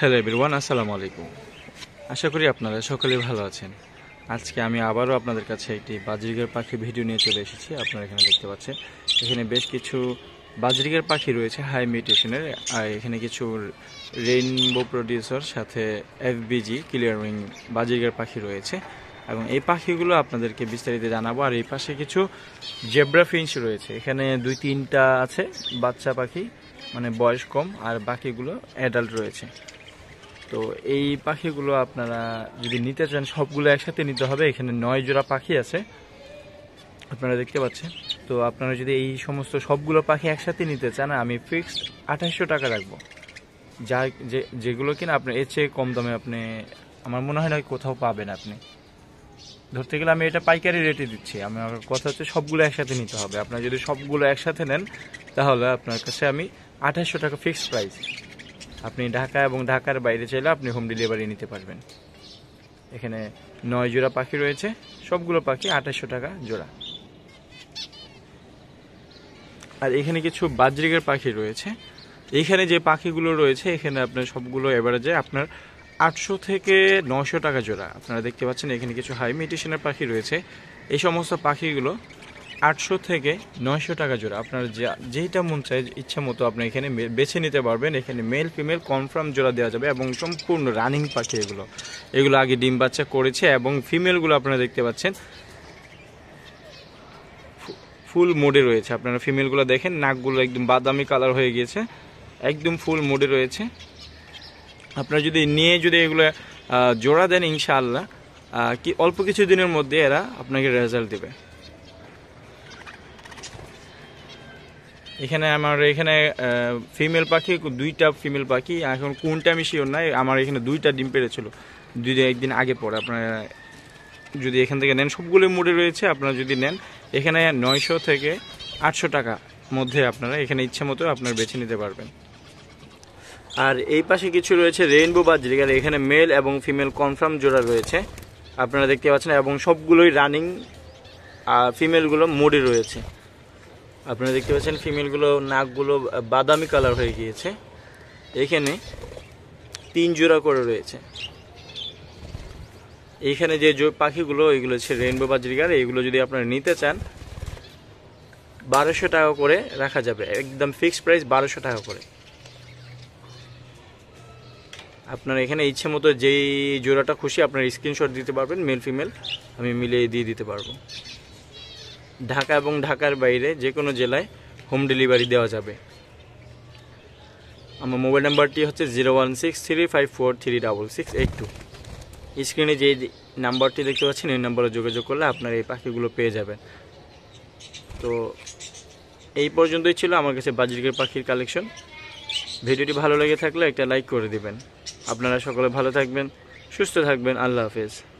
hello বিরওয়ান আসসালামু আলাইকুম আশা করি আপনারা সকলে ভালো আছেন আজকে আমি আবারও আপনাদের কাছে একটি বাজরিগের পাখি ভিডিও নিয়ে চলে এসেছি আপনারা এখানে দেখতে পাচ্ছেন এখানে বেশ কিছু বাজরিগের পাখি রয়েছে হাই মিউটেশনের আর এখানে কিছু রেইনবো প্রডিউসার সাথে এফবিজি ক্লিয়ার উইং বাজরিগের পাখি রয়েছে এবং এই পাখিগুলো আপনাদেরকে বিস্তারিত জানাবো আর এই পাশে কিছু জেব্রা ফিঞ্চ রয়েছে এখানে দুই তিনটা আছে বাচ্চা পাখি মানে বয়স কম আর বাকিগুলো অ্যাডাল্ট রয়েছে তো এই পাখিগুলো আপনারা যদি নিতে চান সবগুলো একসাথে নিতে হবে এখানে নয় জোড়া পাখি আছে আপনারা দেখতে পাচ্ছেন তো আপনারা যদি এই সমস্ত সবগুলো পাখি একসাথে নিতে চান আমি ফিক্সড আঠাশশো টাকা রাখবো যা যে যেগুলো কিনা আপনার এর চেয়ে কম দামে আপনি আমার মনে হয় না কোথাও পাবেন আপনি ধরতে গেলে আমি এটা পাইকারি রেটে দিচ্ছি আমি আমার কথা হচ্ছে সবগুলো একসাথে নিতে হবে আপনার যদি সবগুলো একসাথে নেন তাহলে আপনার কাছে আমি আঠাশশো টাকা ফিক্সড প্রাইস আপনি ঢাকা এবং ঢাকার বাইরে চাইলে আপনি হোম ডেলিভারি নিতে পারবেন এখানে নয় জোড়া পাখি রয়েছে সবগুলো পাখি আঠাশশো টাকা জোড়া আর এখানে কিছু বাজরিকের পাখি রয়েছে এখানে যে পাখিগুলো রয়েছে এখানে আপনার সবগুলো এভারেজে আপনার আটশো থেকে নশো টাকা জোড়া আপনারা দেখতে পাচ্ছেন এখানে কিছু হাই মিউটেশনের পাখি রয়েছে এই সমস্ত পাখিগুলো আটশো থেকে নয়শো টাকা জোড়া আপনার যা যেইটা মন চাই ইচ্ছা মতো আপনি এখানে বেছে নিতে পারবেন এখানে মেল ফিমেল কনফার্ম জোড়া দেওয়া যাবে এবং সম্পূর্ণ রানিং পাখি এগুলো এগুলো আগে ডিম বাচ্চা করেছে এবং ফিমেলগুলো আপনারা দেখতে পাচ্ছেন ফুল মোডে রয়েছে আপনারা ফিমেলগুলো দেখেন নাকগুলো একদম বাদামি কালার হয়ে গিয়েছে একদম ফুল মোডে রয়েছে আপনারা যদি নিয়ে যদি এগুলো জোড়া দেন ইনশাআল্লাহ কি অল্প কিছু দিনের মধ্যে এরা আপনাকে রেজাল্ট দেবে এখানে আমার এখানে ফিমেল পাখি দুইটা ফিমেল পাখি এখন কোনটা আমি শিওর নাই আমার এখানে দুইটা ডিম পেরেছিল দুই একদিন আগে পরে আপনারা যদি এখান থেকে নেন সবগুলো মোড়ে রয়েছে আপনারা যদি নেন এখানে নয়শো থেকে আটশো টাকা মধ্যে আপনারা এখানে ইচ্ছে মতো আপনারা বেছে নিতে পারবেন আর এই পাশে কিছু রয়েছে রেইনবো বাজরিকার এখানে মেল এবং ফিমেল কনফার্ম জোড়া রয়েছে আপনারা দেখতে পাচ্ছেন এবং সবগুলোই রানিং আর ফিমেলগুলো মোড়ে রয়েছে আপনারা দেখতে পাচ্ছেন ফিমেলগুলো নাকগুলো বাদামি কালার হয়ে গিয়েছে এখানে তিন জোড়া করে রয়েছে এইখানে যে পাখিগুলো এগুলো হচ্ছে রেনবো বাজরিকার এইগুলো যদি আপনারা নিতে চান বারোশো টাকা করে রাখা যাবে একদম ফিক্সড প্রাইস বারোশো টাকা করে আপনার এখানে ইচ্ছে মতো যেই জোড়াটা খুশি আপনার স্ক্রিনশট দিতে পারবেন মেল ফিমেল আমি মিলিয়ে দিয়ে দিতে পারবো ঢাকা এবং ঢাকার বাইরে যে কোনো জেলায় হোম ডেলিভারি দেওয়া যাবে আমার মোবাইল নাম্বারটি হচ্ছে zero one six three five four three double six eight two স্ক্রিনে যে নাম্বারটি দেখতে পাচ্ছেন এই নাম্বারে যোগাযোগ করলে আপনার এই পাখিগুলো পেয়ে যাবেন তো এই পর্যন্তই ছিল আমার কাছে বাজিরগের পাখির কালেকশন ভিডিওটি ভালো লেগে থাকলে একটা লাইক করে দিবেন আপনারা সকলে ভালো থাকবেন সুস্থ থাকবেন আল্লাহ হাফেজ